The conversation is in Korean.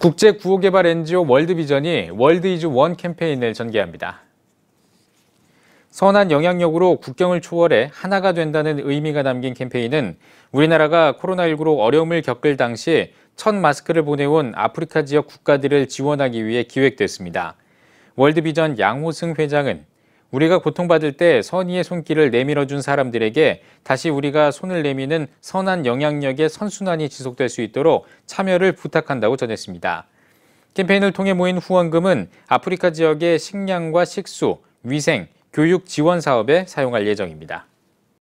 국제 구호개발 NGO 월드비전이 월드이즈 원 캠페인을 전개합니다. 선한 영향력으로 국경을 초월해 하나가 된다는 의미가 담긴 캠페인은 우리나라가 코로나19로 어려움을 겪을 당시 첫 마스크를 보내온 아프리카 지역 국가들을 지원하기 위해 기획됐습니다. 월드비전 양호승 회장은 우리가 고통받을 때 선의의 손길을 내밀어준 사람들에게 다시 우리가 손을 내미는 선한 영향력의 선순환이 지속될 수 있도록 참여를 부탁한다고 전했습니다. 캠페인을 통해 모인 후원금은 아프리카 지역의 식량과 식수, 위생, 교육 지원 사업에 사용할 예정입니다.